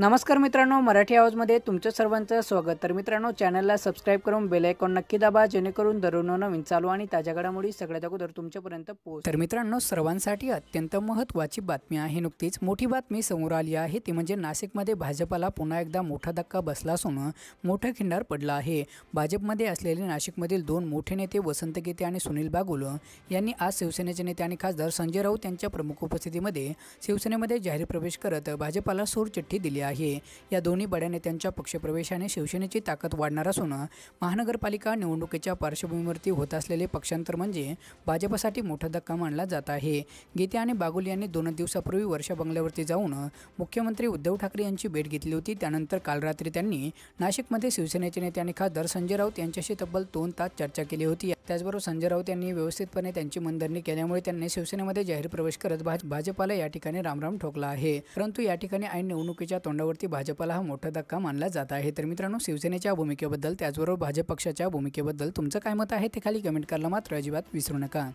नमस्कार मित्रांनो मराठी आवाजमध्ये तुमचं सर्वांचं स्वागत तर मित्रांनो चॅनलला सबस्क्राईब करून बेल आयकॉन नक्की दाबा जेणेकरून दररोज नवीन चालू आणि ताज्या घडामोडी सगळ्यात अगोदर तुमच्यापर्यंत पोहोच तर मित्रांनो सर्वांसाठी अत्यंत महत्त्वाची बातमी आहे नुकतीच मोठी बातमी समोर आली आहे ती म्हणजे नाशिकमध्ये भाजपाला पुन्हा एकदा मोठा धक्का बसला असून मोठा खिंडार पडला आहे भाजपमध्ये असलेले नाशिकमधील दोन मोठे नेते वसंत गीते आणि सुनील बागुल यांनी आज शिवसेनेचे नेते आणि खासदार संजय राऊत यांच्या प्रमुख उपस्थितीमध्ये शिवसेनेमध्ये जाहीर प्रवेश करत भाजपाला सोडचिठ्ठी दिली आहे या दोन्ही बड्या नेत्यांच्या पक्षप्रवेशाने शिवसेनेची ताकद वाढणार असून महानगरपालिका निवडणुकीच्या पार्श्वभूमीवरती होत असलेले पक्षांतर म्हणजे भाजपसाठी मोठा धक्का मानला जात आहे गीते आणि बागुल यांनी दोन दिवसापूर्वी वर्षा बंगल्यावरती जाऊन मुख्यमंत्री उद्धव ठाकरे यांची भेट घेतली होती त्यानंतर काल रात्री त्यांनी नाशिकमध्ये शिवसेनेचे नेते आणि खासदार संजय राऊत यांच्याशी तब्बल दोन तास चर्चा केली होती त्याचबरोबर संजय राऊत यांनी व्यवस्थितपणे त्यांची मनधरणी केल्यामुळे त्यांनी शिवसेनेमध्ये जाहीर प्रवेश करत भाजपाला या ठिकाणी रामराम ठोकला आहे परंतु या ठिकाणी ऐन निवडणुकीच्या तोंडावरती भाजपाला हा मोठा धक्का मानला जात आहे तर मित्रांनो शिवसेनेच्या भूमिकेबद्दल त्याचबरोबर भाजप पक्षाच्या भूमिकेबद्दल तुमचं काय मत आहे ते खाली कमेंट करायला मात्र अजिबात विसरू नका